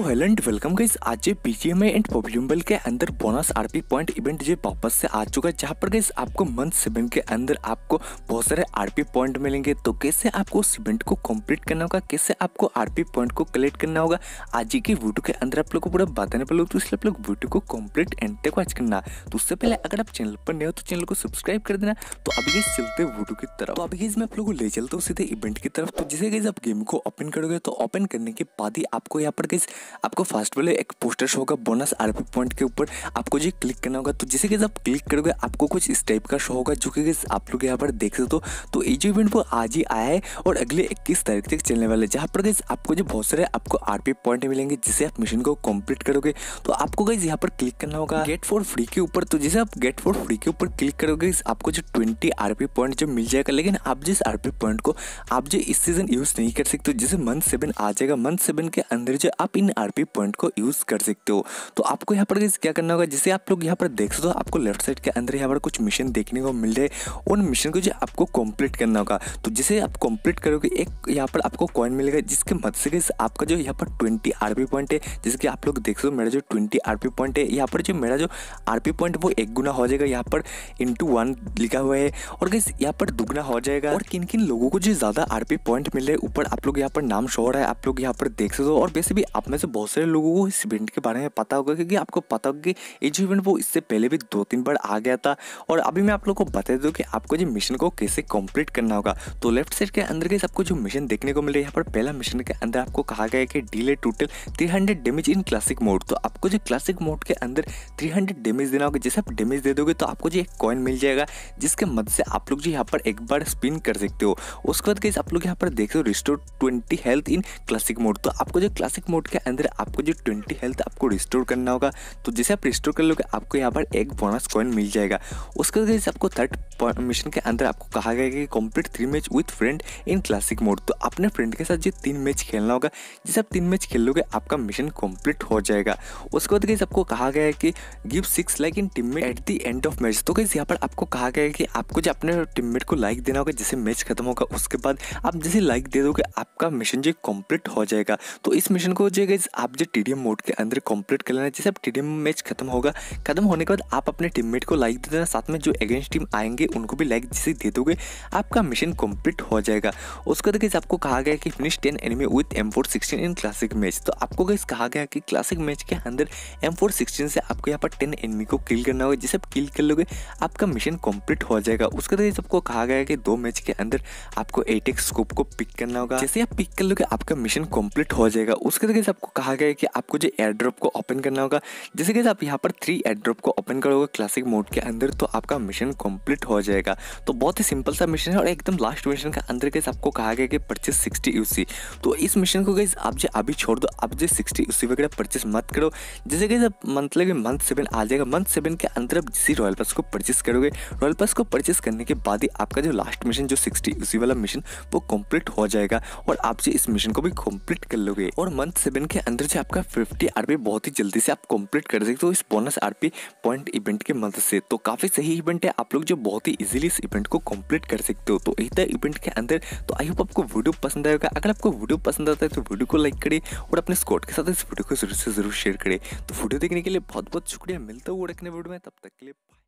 तो hello and welcome guys आज जे बीजीएमए and पोब्यूम्बल के अंदर बोनस आरपी पॉइंट इवेंट जो वापस से आ चुका है जहाँ पर गाइस आपको मंथ सेवन के अंदर आपको बहुत सारे आरपी पॉइंट मिलेंगे तो कैसे आपको उस इवेंट को कंप्लीट करना होगा कैसे आपको आरपी पॉइंट को कलेक्ट करना होगा आज ही की वीडियो के अंदर आप लोग को पूरा बताने पर लोग तो इसलिए आप लोग वीडियो को कम्प्लीट एंड तक वॉच करना तो उससे पहले अगर आप चैनल पर नए हो तो चैनल को सब्सक्राइब कर देना तो अभी गई चलते वीडियो की तरफ तो अभी गई मैं आप लोग को ले चलता हूँ सीधे इवेंट की तरफ तो जैसे गई आप गेम को ओपन करोगे तो ओपन करने के बाद ही आपको यहाँ पर गई आपको फर्स्ट वाले एक पोस्टर शो होगा बोनस आर पॉइंट के ऊपर आपको जो क्लिक करना होगा तो जैसे कि आप क्लिक करोगे आपको कुछ इस टाइप का शो होगा जो कि आप लोग यहाँ पर देख सकते हो तो ये जो इवेंट वो आज ही आया है और अगले इक्कीस तारीख तक चलने वाले है जहाँ पर गई आपको जो बहुत सारे आपको आर पॉइंट मिलेंगे जिसे आप मिशन को कम्प्लीट करोगे तो आपको गई यहाँ पर क्लिक करना होगा गेट फॉर फ्री के ऊपर तो जैसे आप गेट फॉर फ्री के ऊपर क्लिक करोगे आपको जो ट्वेंटी आर पॉइंट जो मिल जाएगा लेकिन आप जिस आर पॉइंट को आप जो इस सीजन यूज़ नहीं कर सकते जैसे मंथ सेवन आ जाएगा मंथ सेवन के अंदर जो आप इन इन आरपी पॉइंट को यूज़ कर सकते हो तो आपको यहाँ पर क्या करना होगा जैसे आप लोग यहाँ पर देख सकते हो आपको लेफ्ट साइड के अंदर यहाँ पर कुछ मिशन देखने को मिल रहे उन मिशन को जो आपको कंप्लीट करना होगा तो जैसे आप कंप्लीट करोगे एक यहाँ पर आपको कॉइन मिलेगा जिसके मद से आपका जो यहाँ पर ट्वेंटी आर पॉइंट है जैसे कि आप लोग देख सकते हो मेरा जो ट्वेंटी आर पॉइंट है यहाँ पर जो मेरा जो आर पॉइंट वो एक गुना हो जाएगा यहाँ पर इंटू वन लिखा हुआ है और गैस यहाँ पर दुगना हो जाएगा और किन किन लोगों को जो ज़्यादा आर पॉइंट मिल रहे ऊपर आप लोग यहाँ पर नाम शो रहा है आप लोग यहाँ पर देख सकते हो और वैसे भी आप में से बहुत सारे लोगों को इस इवेंट के बारे में पता होगा क्योंकि आपको पता होगा कि ये जो इवेंट वो इससे पहले भी दो तीन बार आ गया था और अभी मैं आप लोगों को बता दूँ कि आपको जो मिशन को कैसे कंप्लीट करना होगा तो लेफ्ट साइड के अंदर के आपको जो मिशन देखने को मिल रहा है यहाँ पर पहला मिशन के अंदर आपको कहा गया है कि delay total three hundred damage in classic mode तो आपको जो क्लासिक मोड के अंदर थ्री हंड्रेड डैमेज देना होगा जैसे आप डैमेज दे दोगे तो आपको जो एक कॉइन मिल जाएगा जिसके मद से आप लोग जो यहाँ पर एक बार स्पिन कर सकते हो उसके बाद कैसे आप लोग यहाँ पर देखते हो restore twenty health in classic mode तो आपको जो क्लासिक मोड के अंदर आपको जो ट्वेंटी हेल्थ आपको रिस्टोर करना होगा तो जैसे आप रिस्टोर कर लोगे आपको यहाँ पर एक बोनस कॉइन मिल जाएगा उसके बाद आपको थर्ड मिशन के अंदर आपको कहा गया कि complete three match with friend in classic mode तो अपने फ्रेंड के साथ जो तीन मैच खेलना होगा जैसे आप तीन मैच खेल लोगे आपका मिशन कंप्लीट हो जाएगा उसके बाद गैस आपको कहा गया है कि give six like in teammate at the end of match तो गैस यहाँ पर आपको कहा गया है कि आपको जो अपने टीम को लाइक देना होगा जैसे मैच खत्म होगा उसके बाद आप जैसे लाइक दे दोगे आपका मिशन जो कंप्लीट हो जाएगा तो इस मिशन को जो गाइज आप जो टी मोड के अंदर कंप्लीट कर लेना जैसे अब टी मैच खत्म होगा खत्म होने के बाद आप अपने टीम को लाइक दे देना साथ में जो अगेंस्ट टीम आएंगे उनको भी लाइक जैसे दे दोगे आपका मिशन कंप्लीट हो जाएगा उसके बाद आपको कहा गया कि finish ten enemy with M four in classic match तो आपको गाइज कहा गया कि क्लासिक मैच के अंदर एम फोर से आपको यहाँ पर टेन एनिमी को किल करना होगा जैसे आप किल कर लोगे आपका मिशन कम्प्लीट हो जाएगा उसके बाद आपको कहा गया कि दो मैच के अंदर आपको एटेक स्कोप को पिक करना होगा जैसे आप पिक कर लोगे आपका मिशन कम्प्लीट हो जाएगा उसके बाद आपको कहा गया है कि आपको जो एयर ड्रॉप को ओपन करना होगा जैसे कि आप यहाँ पर थ्री एयर ड्रॉप को ओपन करोगे क्लासिक मोड के अंदर तो आपका मिशन कंप्लीट हो जाएगा तो बहुत ही सिंपल सा मिशन है और एकदम लास्ट मिशन का अंदर कैसे आपको कहा गया कि परचेस सिक्सटी यू तो इस मिशन को कैसे आप जो अभी छोड़ दो आप जो सिक्सटी यू वगैरह परचेस मत करो जैसे कि आप मंथली के मंथ सेवन आ जाएगा मंथ सेवन के अंदर आप जिस रॉयल पास को परचेस करोगे रॉयल पास को परचेस करने के बाद ही आपका जो लास्ट मिशन जो सिक्सटी यू वाला मिशन वो कम्प्लीट हो जाएगा और आप जो इस मिशन को भी कम्प्लीट कर लोगे और मंथ सेवन के अंदर जो आपका फिफ्टी आरपी बहुत ही जल्दी से आप कंप्लीट कर सकते हो इस बोनस आरपी पॉइंट इवेंट के मदद से तो काफ़ी सही इवेंट है आप लोग जो बहुत ही इजीली इस इवेंट को कंप्लीट कर सकते हो तो था इवेंट के अंदर तो आई होप आपको वीडियो पसंद आएगा अगर आपको वीडियो पसंद आता है तो वीडियो को लाइक करे और अपने स्कॉट के साथ इस वीडियो को जरूर से जरूर शेयर करे तो वीडियो देखने के लिए बहुत बहुत शुक्रिया मिलता हुआ रखने वीडियो में तब तक के लिए